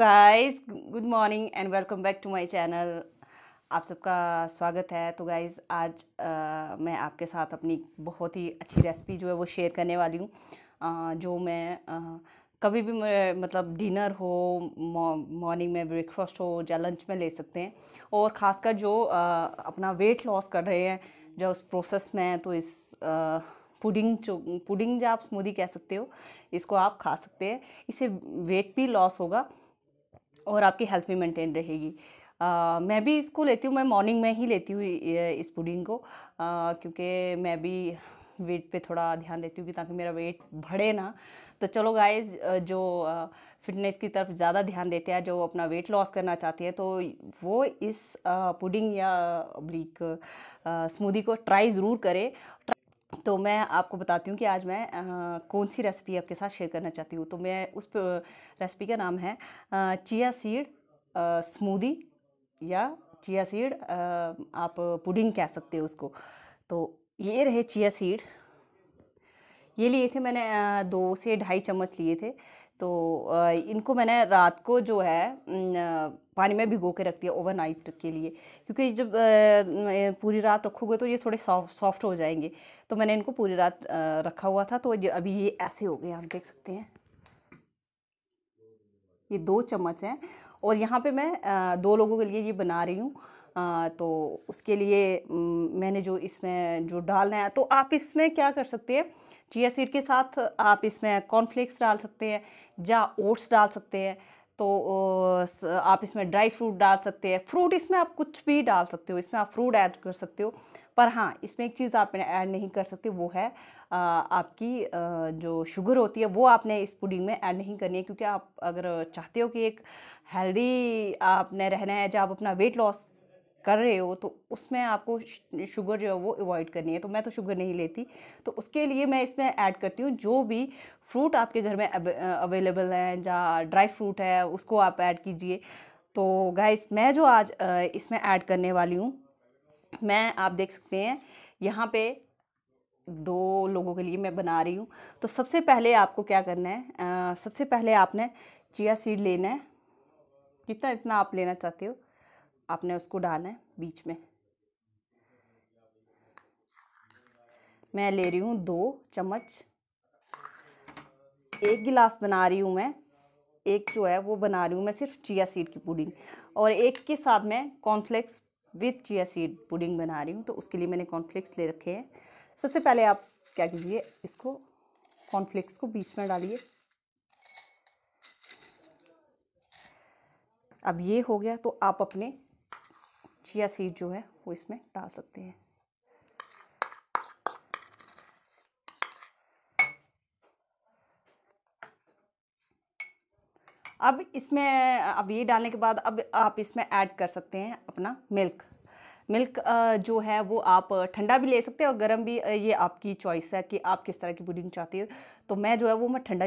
guys good morning and welcome back to my channel आप सबका स्वागत है तो गाइस आज आ, मैं आपके साथ अपनी बहुत ही अच्छी रेसिपी जो है वो शेयर करने वाली हूँ जो मैं आ, कभी भी मतलब डिनर हो मॉर्निंग में ब्रेकफास्ट हो या लंच में ले सकते हैं और ख़ासकर जो आ, अपना वेट लॉस कर रहे हैं जो उस प्रोसेस में तो इस आ, पुडिंग जो पुडिंग जो आप स्मूदी कह सकते हो इसको आप खा सकते हैं इससे वेट भी लॉस होगा और आपकी हेल्थ भी मेंटेन रहेगी आ, मैं भी इसको लेती हूँ मैं मॉर्निंग में ही लेती हूँ इस पुडिंग को आ, क्योंकि मैं भी वेट पे थोड़ा ध्यान देती हूँ कि ताकि मेरा वेट बढ़े ना तो चलो गाइस जो फिटनेस की तरफ ज़्यादा ध्यान देते हैं जो अपना वेट लॉस करना चाहती है तो वो इस पुडिंग या ब्लिक स्मूदी को ट्राई ज़रूर करें तो मैं आपको बताती हूँ कि आज मैं आ, कौन सी रेसिपी आपके साथ शेयर करना चाहती हूँ तो मैं उस रेसिपी का नाम है आ, चिया सीड स्मूदी या चिया सीड आप पुडिंग कह सकते हो उसको तो ये रहे चिया सीड ये लिए थे मैंने दो से ढाई चम्मच लिए थे तो इनको मैंने रात को जो है पानी में भिगो के रख दिया ओवरनाइट के लिए क्योंकि जब पूरी रात रखोगे तो ये थोड़े सॉफ्ट सॉफ्ट हो जाएंगे तो मैंने इनको पूरी रात रखा हुआ था तो अभी ये ऐसे हो गए आप देख सकते हैं ये दो चम्मच हैं और यहाँ पे मैं दो लोगों के लिए ये बना रही हूँ तो उसके लिए मैंने जो इसमें जो डालना है तो आप इसमें क्या कर सकते हैं चिया सीड के साथ आप इसमें कॉर्नफ्लेक्स डाल सकते हैं या ओट्स डाल सकते हैं तो आप इसमें ड्राई फ्रूट डाल सकते हैं फ्रूट इसमें आप कुछ भी डाल सकते हो इसमें आप फ्रूट ऐड कर सकते हो पर हाँ इसमें एक चीज़ आप ऐड नहीं कर सकते वो है आपकी जो शुगर होती है वो आपने इस पुडिंग में ऐड नहीं करनी है क्योंकि आप अगर चाहते हो कि एक हेल्दी आपने रहना है जब आप अपना वेट लॉस कर रहे हो तो उसमें आपको शुगर जो है वो अवॉइड करनी है तो मैं तो शुगर नहीं लेती तो उसके लिए मैं इसमें ऐड करती हूँ जो भी फ्रूट आपके घर में अवेलेबल है जहाँ ड्राई फ्रूट है उसको आप ऐड कीजिए तो गाइस मैं जो आज इसमें ऐड करने वाली हूँ मैं आप देख सकते हैं यहाँ पे दो लोगों के लिए मैं बना रही हूँ तो सबसे पहले आपको क्या करना है आ, सबसे पहले आपने चिया सीड लेना है कितना इतना आप लेना चाहते हो आपने उसको डालना है बीच में मैं ले रही हूँ दो चम्मच एक गिलास बना रही हूँ मैं एक जो है वो बना रही हूँ मैं सिर्फ चिया सीड की पुडिंग और एक के साथ मैं cornflakes with chia seed pudding बना रही हूँ तो उसके लिए मैंने कॉर्नफ्लेक्स ले रखे हैं सबसे पहले आप क्या कीजिए इसको कॉर्नफ्लेक्स को बीच में डालिए अब ये हो गया तो आप अपने चिया सीड जो है वो इसमें डाल सकते हैं अब इसमें अब ये डालने के बाद अब आप इसमें ऐड कर सकते हैं अपना मिल्क मिल्क जो है वो आप ठंडा भी ले सकते हैं और गर्म भी ये आपकी चॉइस है कि आप किस तरह की पुडिंग चाहते हो तो मैं जो है वो मैं ठंडा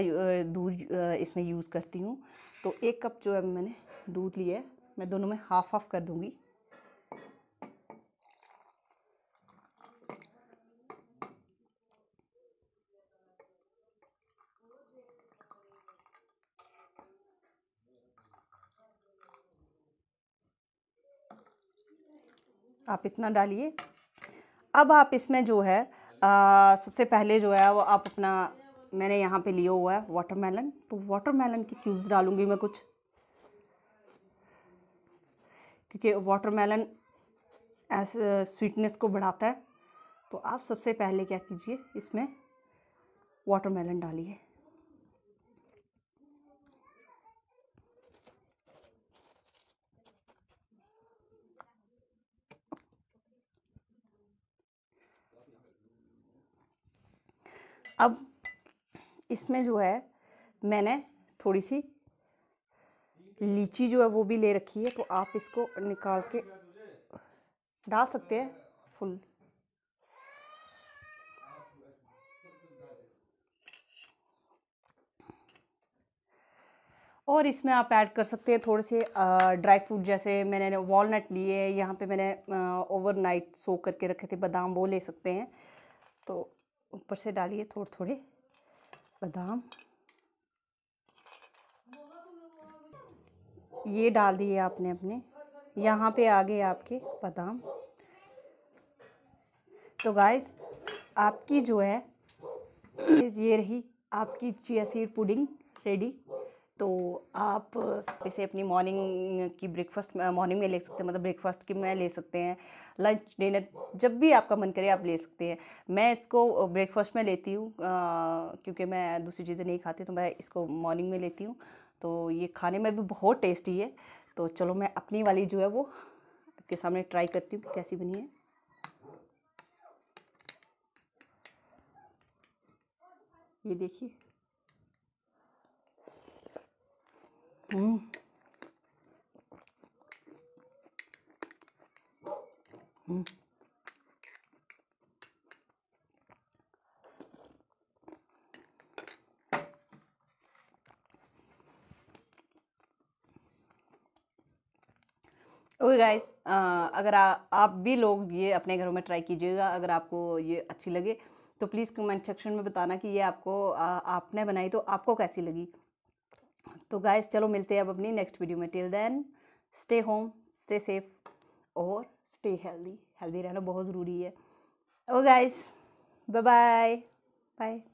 दूध इसमें यूज़ करती हूँ तो एक कप जो है मैंने दूध लिया है मैं दोनों में हाफ़ हाफ़ कर दूँगी आप इतना डालिए अब आप इसमें जो है आ, सबसे पहले जो है वो आप अपना मैंने यहाँ पे लिया हुआ है वाटरमेलन तो वाटरमेलन के क्यूब्स डालूंगी मैं कुछ क्योंकि वाटरमेलन ऐसे स्वीटनेस को बढ़ाता है तो आप सबसे पहले क्या कीजिए इसमें वाटरमेलन डालिए अब इसमें जो है मैंने थोड़ी सी लीची जो है वो भी ले रखी है तो आप इसको निकाल के डाल सकते हैं फुल और इसमें आप ऐड कर सकते हैं थोड़े से ड्राई फ्रूट जैसे मैंने वॉलनट लिए यहाँ पे मैंने ओवरनाइट सो करके रखे थे बादाम वो ले सकते हैं तो ऊपर से डालिए थोड़े थोड़े बादाम ये डाल दिए आपने अपने यहाँ पे आ गए आपके बादाम तो गाइस आपकी जो है ये रही आपकी चिया सीड पुडिंग रेडी तो आप इसे अपनी मॉर्निंग की ब्रेकफास्ट मॉर्निंग में ले सकते हैं मतलब ब्रेकफास्ट की मैं ले सकते हैं लंच डिनर जब भी आपका मन करे आप ले सकते हैं मैं इसको ब्रेकफास्ट में लेती हूँ क्योंकि मैं दूसरी चीज़ें नहीं खाती तो मैं इसको मॉर्निंग में लेती हूँ तो ये खाने में भी बहुत टेस्टी है तो चलो मैं अपनी वाली जो है वो आपके सामने ट्राई करती हूँ कैसी बनी है ये देखिए हूँ ओके गाइस अगर आ, आप भी लोग ये अपने घरों में ट्राई कीजिएगा अगर आपको ये अच्छी लगे तो प्लीज़ कमेंट सेक्शन में बताना कि ये आपको आ, आपने बनाई तो आपको कैसी लगी तो गाइस चलो मिलते हैं अब अपनी नेक्स्ट वीडियो में till then stay home stay safe और स्टे हेल्दी हेल्दी रहना बहुत ज़रूरी है oh guys bye bye bye